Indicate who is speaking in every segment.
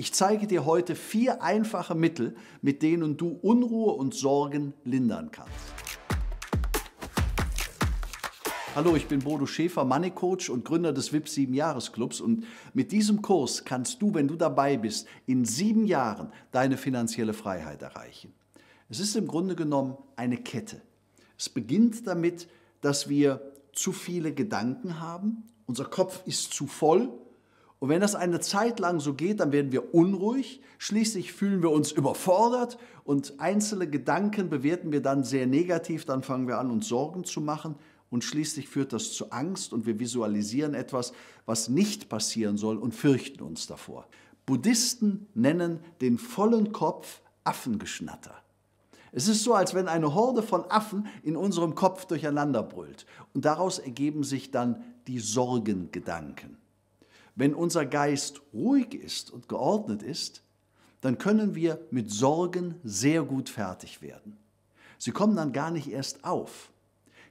Speaker 1: Ich zeige dir heute vier einfache Mittel, mit denen du Unruhe und Sorgen lindern kannst. Hallo, ich bin Bodo Schäfer, Money Coach und Gründer des WIP 7 Jahres Clubs und mit diesem Kurs kannst du, wenn du dabei bist, in sieben Jahren deine finanzielle Freiheit erreichen. Es ist im Grunde genommen eine Kette. Es beginnt damit, dass wir zu viele Gedanken haben, unser Kopf ist zu voll und wenn das eine Zeit lang so geht, dann werden wir unruhig, schließlich fühlen wir uns überfordert und einzelne Gedanken bewerten wir dann sehr negativ, dann fangen wir an, uns Sorgen zu machen und schließlich führt das zu Angst und wir visualisieren etwas, was nicht passieren soll und fürchten uns davor. Buddhisten nennen den vollen Kopf Affengeschnatter. Es ist so, als wenn eine Horde von Affen in unserem Kopf durcheinander brüllt und daraus ergeben sich dann die Sorgengedanken. Wenn unser Geist ruhig ist und geordnet ist, dann können wir mit Sorgen sehr gut fertig werden. Sie kommen dann gar nicht erst auf.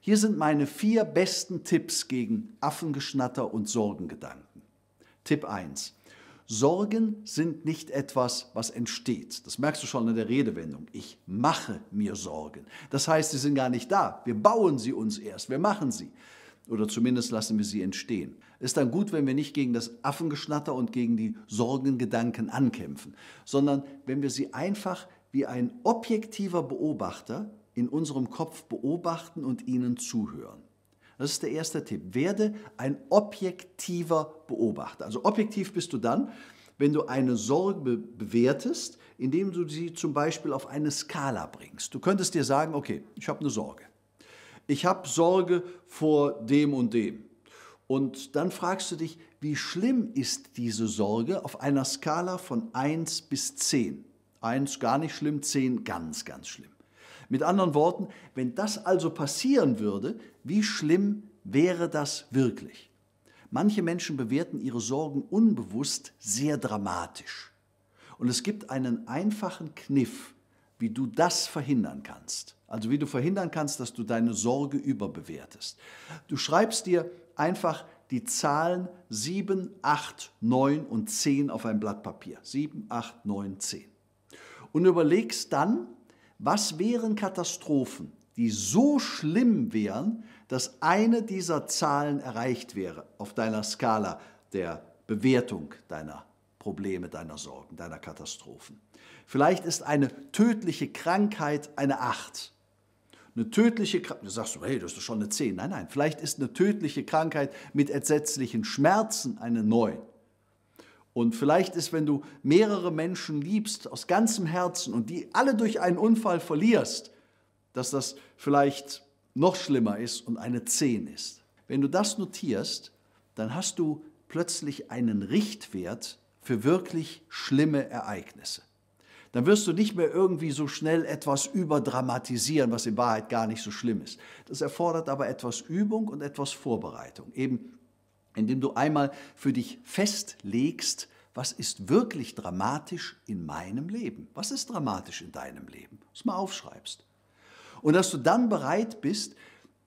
Speaker 1: Hier sind meine vier besten Tipps gegen Affengeschnatter und Sorgengedanken. Tipp 1. Sorgen sind nicht etwas, was entsteht. Das merkst du schon in der Redewendung. Ich mache mir Sorgen. Das heißt, sie sind gar nicht da. Wir bauen sie uns erst, wir machen sie. Oder zumindest lassen wir sie entstehen. Ist dann gut, wenn wir nicht gegen das Affengeschnatter und gegen die Sorgengedanken ankämpfen, sondern wenn wir sie einfach wie ein objektiver Beobachter in unserem Kopf beobachten und ihnen zuhören. Das ist der erste Tipp. Werde ein objektiver Beobachter. Also objektiv bist du dann, wenn du eine Sorge bewertest, indem du sie zum Beispiel auf eine Skala bringst. Du könntest dir sagen, okay, ich habe eine Sorge ich habe Sorge vor dem und dem. Und dann fragst du dich, wie schlimm ist diese Sorge auf einer Skala von 1 bis 10? 1 gar nicht schlimm, 10 ganz, ganz schlimm. Mit anderen Worten, wenn das also passieren würde, wie schlimm wäre das wirklich? Manche Menschen bewerten ihre Sorgen unbewusst sehr dramatisch. Und es gibt einen einfachen Kniff, wie du das verhindern kannst. Also wie du verhindern kannst, dass du deine Sorge überbewertest. Du schreibst dir einfach die Zahlen 7, 8, 9 und 10 auf ein Blatt Papier. 7, 8, 9, 10. Und überlegst dann, was wären Katastrophen, die so schlimm wären, dass eine dieser Zahlen erreicht wäre auf deiner Skala der Bewertung deiner Probleme, deiner Sorgen, deiner Katastrophen. Vielleicht ist eine tödliche Krankheit eine Acht. Eine tödliche Krankheit, du sagst, hey, das ist schon eine Zehn. Nein, nein, vielleicht ist eine tödliche Krankheit mit entsetzlichen Schmerzen eine Neun. Und vielleicht ist, wenn du mehrere Menschen liebst aus ganzem Herzen und die alle durch einen Unfall verlierst, dass das vielleicht noch schlimmer ist und eine 10 ist. Wenn du das notierst, dann hast du plötzlich einen Richtwert, für wirklich schlimme Ereignisse. Dann wirst du nicht mehr irgendwie so schnell etwas überdramatisieren, was in Wahrheit gar nicht so schlimm ist. Das erfordert aber etwas Übung und etwas Vorbereitung. Eben indem du einmal für dich festlegst, was ist wirklich dramatisch in meinem Leben? Was ist dramatisch in deinem Leben? Das mal aufschreibst. Und dass du dann bereit bist,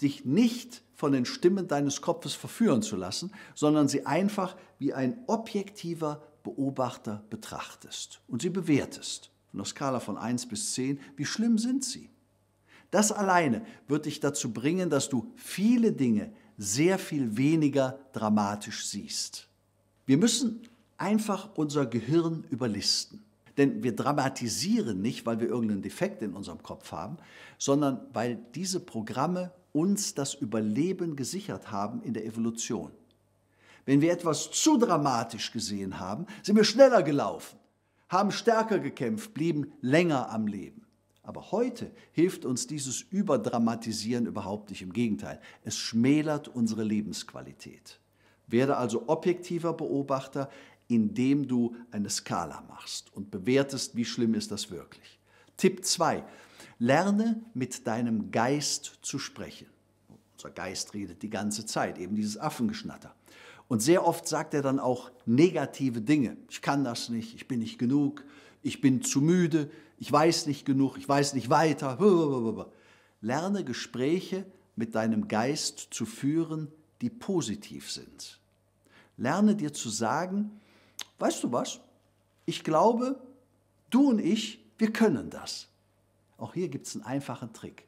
Speaker 1: dich nicht von den Stimmen deines Kopfes verführen zu lassen, sondern sie einfach wie ein objektiver Beobachter betrachtest und sie bewertest, von der Skala von 1 bis 10, wie schlimm sind sie? Das alleine wird dich dazu bringen, dass du viele Dinge sehr viel weniger dramatisch siehst. Wir müssen einfach unser Gehirn überlisten. Denn wir dramatisieren nicht, weil wir irgendeinen Defekt in unserem Kopf haben, sondern weil diese Programme uns das Überleben gesichert haben in der Evolution. Wenn wir etwas zu dramatisch gesehen haben, sind wir schneller gelaufen, haben stärker gekämpft, blieben länger am Leben. Aber heute hilft uns dieses Überdramatisieren überhaupt nicht. Im Gegenteil, es schmälert unsere Lebensqualität. Werde also objektiver Beobachter, indem du eine Skala machst und bewertest, wie schlimm ist das wirklich. Tipp 2. Lerne mit deinem Geist zu sprechen. Unser Geist redet die ganze Zeit, eben dieses Affengeschnatter. Und sehr oft sagt er dann auch negative Dinge. Ich kann das nicht, ich bin nicht genug, ich bin zu müde, ich weiß nicht genug, ich weiß nicht weiter. Lerne Gespräche mit deinem Geist zu führen, die positiv sind. Lerne dir zu sagen, weißt du was, ich glaube, du und ich, wir können das. Auch hier gibt es einen einfachen Trick.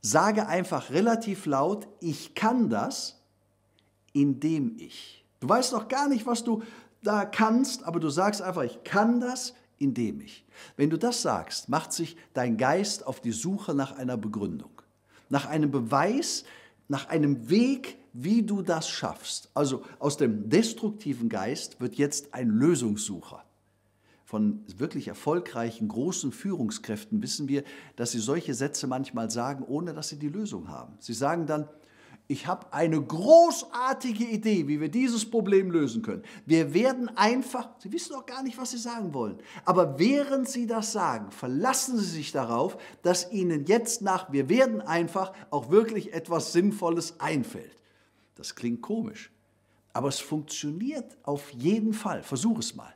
Speaker 1: Sage einfach relativ laut, ich kann das, indem ich. Du weißt noch gar nicht, was du da kannst, aber du sagst einfach, ich kann das, indem ich. Wenn du das sagst, macht sich dein Geist auf die Suche nach einer Begründung, nach einem Beweis, nach einem Weg, wie du das schaffst. Also aus dem destruktiven Geist wird jetzt ein Lösungssucher. Von wirklich erfolgreichen, großen Führungskräften wissen wir, dass sie solche Sätze manchmal sagen, ohne dass sie die Lösung haben. Sie sagen dann, ich habe eine großartige Idee, wie wir dieses Problem lösen können. Wir werden einfach, Sie wissen doch gar nicht, was Sie sagen wollen, aber während Sie das sagen, verlassen Sie sich darauf, dass Ihnen jetzt nach Wir werden einfach auch wirklich etwas Sinnvolles einfällt. Das klingt komisch, aber es funktioniert auf jeden Fall. Versuch es mal.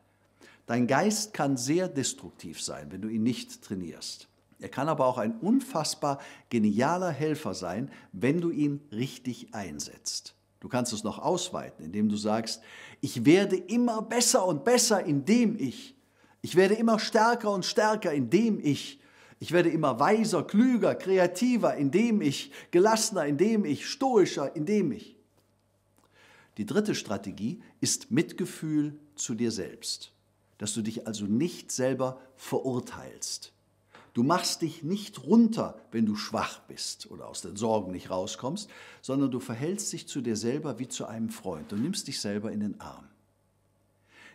Speaker 1: Dein Geist kann sehr destruktiv sein, wenn du ihn nicht trainierst. Er kann aber auch ein unfassbar genialer Helfer sein, wenn du ihn richtig einsetzt. Du kannst es noch ausweiten, indem du sagst, ich werde immer besser und besser, indem ich. Ich werde immer stärker und stärker, indem ich. Ich werde immer weiser, klüger, kreativer, indem ich. Gelassener, indem ich. Stoischer, indem ich. Die dritte Strategie ist Mitgefühl zu dir selbst. Dass du dich also nicht selber verurteilst. Du machst dich nicht runter, wenn du schwach bist oder aus den Sorgen nicht rauskommst, sondern du verhältst dich zu dir selber wie zu einem Freund. Du nimmst dich selber in den Arm.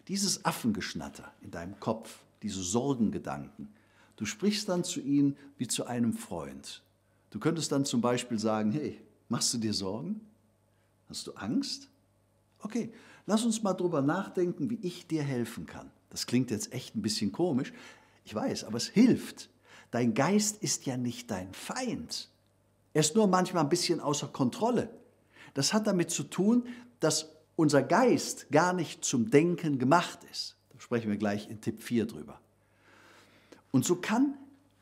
Speaker 1: Dieses Affengeschnatter in deinem Kopf, diese Sorgengedanken, du sprichst dann zu ihnen wie zu einem Freund. Du könntest dann zum Beispiel sagen, hey, machst du dir Sorgen? Hast du Angst? Okay, lass uns mal drüber nachdenken, wie ich dir helfen kann. Das klingt jetzt echt ein bisschen komisch, ich weiß, aber es hilft. Dein Geist ist ja nicht dein Feind. Er ist nur manchmal ein bisschen außer Kontrolle. Das hat damit zu tun, dass unser Geist gar nicht zum Denken gemacht ist. Da sprechen wir gleich in Tipp 4 drüber. Und so kann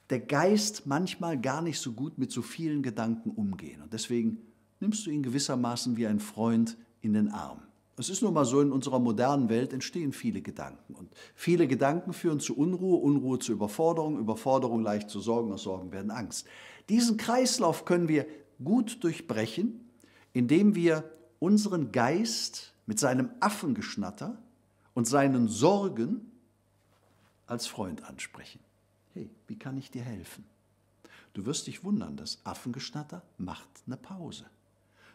Speaker 1: der Geist manchmal gar nicht so gut mit so vielen Gedanken umgehen. Und deswegen nimmst du ihn gewissermaßen wie ein Freund in den Arm. Es ist nun mal so, in unserer modernen Welt entstehen viele Gedanken. Und viele Gedanken führen zu Unruhe, Unruhe zu Überforderung, Überforderung leicht zu Sorgen, aus Sorgen werden Angst. Diesen Kreislauf können wir gut durchbrechen, indem wir unseren Geist mit seinem Affengeschnatter und seinen Sorgen als Freund ansprechen. Hey, wie kann ich dir helfen? Du wirst dich wundern, das Affengeschnatter macht eine Pause.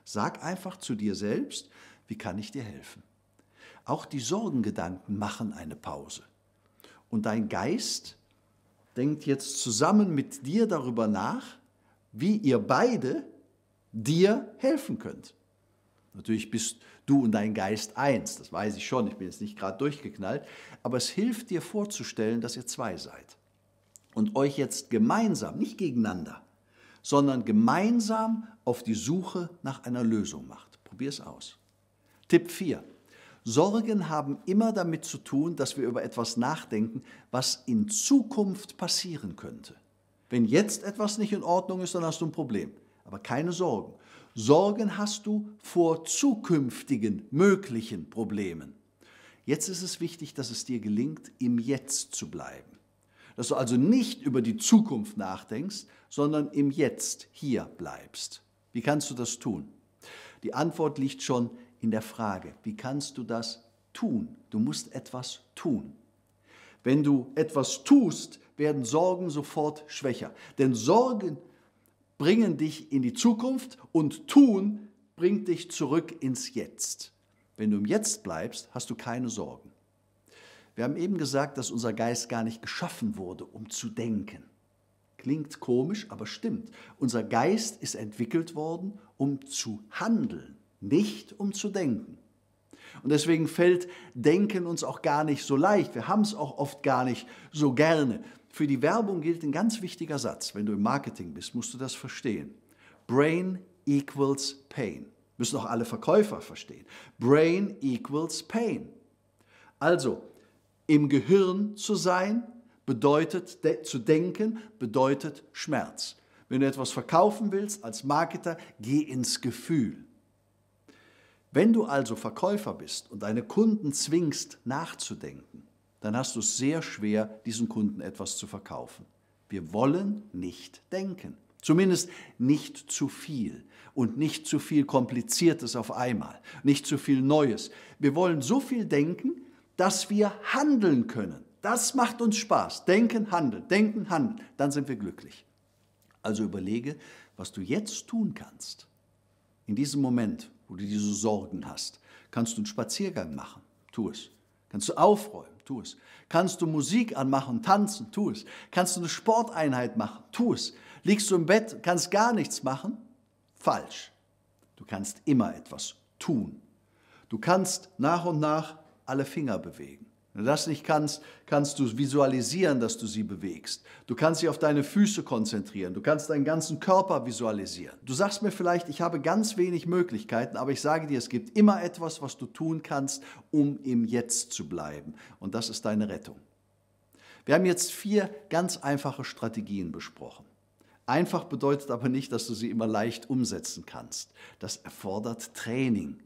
Speaker 1: Sag einfach zu dir selbst, wie kann ich dir helfen? Auch die Sorgengedanken machen eine Pause. Und dein Geist denkt jetzt zusammen mit dir darüber nach, wie ihr beide dir helfen könnt. Natürlich bist du und dein Geist eins, das weiß ich schon, ich bin jetzt nicht gerade durchgeknallt, aber es hilft dir vorzustellen, dass ihr zwei seid und euch jetzt gemeinsam, nicht gegeneinander, sondern gemeinsam auf die Suche nach einer Lösung macht. Probier es aus. Tipp 4. Sorgen haben immer damit zu tun, dass wir über etwas nachdenken, was in Zukunft passieren könnte. Wenn jetzt etwas nicht in Ordnung ist, dann hast du ein Problem. Aber keine Sorgen. Sorgen hast du vor zukünftigen möglichen Problemen. Jetzt ist es wichtig, dass es dir gelingt, im Jetzt zu bleiben. Dass du also nicht über die Zukunft nachdenkst, sondern im Jetzt hier bleibst. Wie kannst du das tun? Die Antwort liegt schon in der Frage, wie kannst du das tun? Du musst etwas tun. Wenn du etwas tust, werden Sorgen sofort schwächer. Denn Sorgen bringen dich in die Zukunft und tun bringt dich zurück ins Jetzt. Wenn du im Jetzt bleibst, hast du keine Sorgen. Wir haben eben gesagt, dass unser Geist gar nicht geschaffen wurde, um zu denken. Klingt komisch, aber stimmt. Unser Geist ist entwickelt worden, um zu handeln nicht um zu denken. Und deswegen fällt Denken uns auch gar nicht so leicht. Wir haben es auch oft gar nicht so gerne. Für die Werbung gilt ein ganz wichtiger Satz. Wenn du im Marketing bist, musst du das verstehen. Brain equals Pain. Müssen auch alle Verkäufer verstehen. Brain equals Pain. Also, im Gehirn zu sein, bedeutet de zu denken, bedeutet Schmerz. Wenn du etwas verkaufen willst als Marketer, geh ins Gefühl. Wenn du also Verkäufer bist und deine Kunden zwingst, nachzudenken, dann hast du es sehr schwer, diesen Kunden etwas zu verkaufen. Wir wollen nicht denken. Zumindest nicht zu viel und nicht zu viel Kompliziertes auf einmal, nicht zu viel Neues. Wir wollen so viel denken, dass wir handeln können. Das macht uns Spaß. Denken, handeln, denken, handeln. Dann sind wir glücklich. Also überlege, was du jetzt tun kannst. In diesem Moment, wo du diese Sorgen hast. Kannst du einen Spaziergang machen? Tu es. Kannst du aufräumen? Tu es. Kannst du Musik anmachen, tanzen? Tu es. Kannst du eine Sporteinheit machen? Tu es. Liegst du im Bett, kannst gar nichts machen? Falsch. Du kannst immer etwas tun. Du kannst nach und nach alle Finger bewegen. Wenn du das nicht kannst, kannst du visualisieren, dass du sie bewegst. Du kannst sie auf deine Füße konzentrieren. Du kannst deinen ganzen Körper visualisieren. Du sagst mir vielleicht, ich habe ganz wenig Möglichkeiten, aber ich sage dir, es gibt immer etwas, was du tun kannst, um im Jetzt zu bleiben. Und das ist deine Rettung. Wir haben jetzt vier ganz einfache Strategien besprochen. Einfach bedeutet aber nicht, dass du sie immer leicht umsetzen kannst. Das erfordert Training.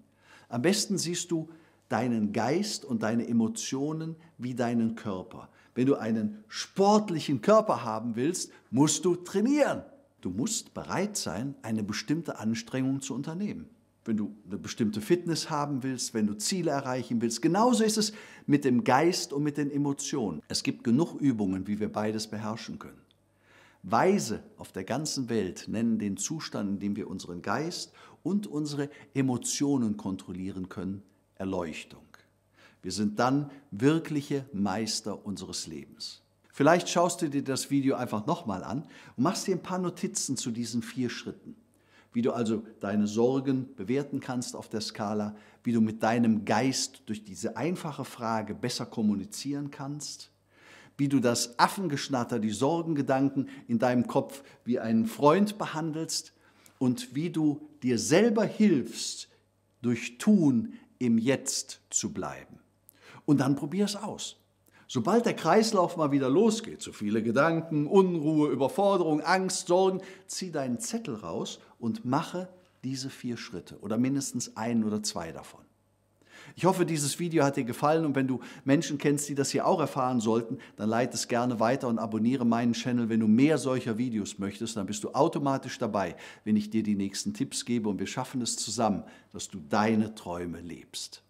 Speaker 1: Am besten siehst du deinen Geist und deine Emotionen wie deinen Körper. Wenn du einen sportlichen Körper haben willst, musst du trainieren. Du musst bereit sein, eine bestimmte Anstrengung zu unternehmen. Wenn du eine bestimmte Fitness haben willst, wenn du Ziele erreichen willst. Genauso ist es mit dem Geist und mit den Emotionen. Es gibt genug Übungen, wie wir beides beherrschen können. Weise auf der ganzen Welt nennen den Zustand, in dem wir unseren Geist und unsere Emotionen kontrollieren können, Erleuchtung. Wir sind dann wirkliche Meister unseres Lebens. Vielleicht schaust du dir das Video einfach nochmal an und machst dir ein paar Notizen zu diesen vier Schritten. Wie du also deine Sorgen bewerten kannst auf der Skala, wie du mit deinem Geist durch diese einfache Frage besser kommunizieren kannst, wie du das Affengeschnatter, die Sorgengedanken in deinem Kopf wie einen Freund behandelst und wie du dir selber hilfst, durch Tun im Jetzt zu bleiben. Und dann probier es aus. Sobald der Kreislauf mal wieder losgeht, so viele Gedanken, Unruhe, Überforderung, Angst, Sorgen, zieh deinen Zettel raus und mache diese vier Schritte oder mindestens einen oder zwei davon. Ich hoffe, dieses Video hat dir gefallen und wenn du Menschen kennst, die das hier auch erfahren sollten, dann leite es gerne weiter und abonniere meinen Channel. Wenn du mehr solcher Videos möchtest, dann bist du automatisch dabei, wenn ich dir die nächsten Tipps gebe und wir schaffen es zusammen, dass du deine Träume lebst.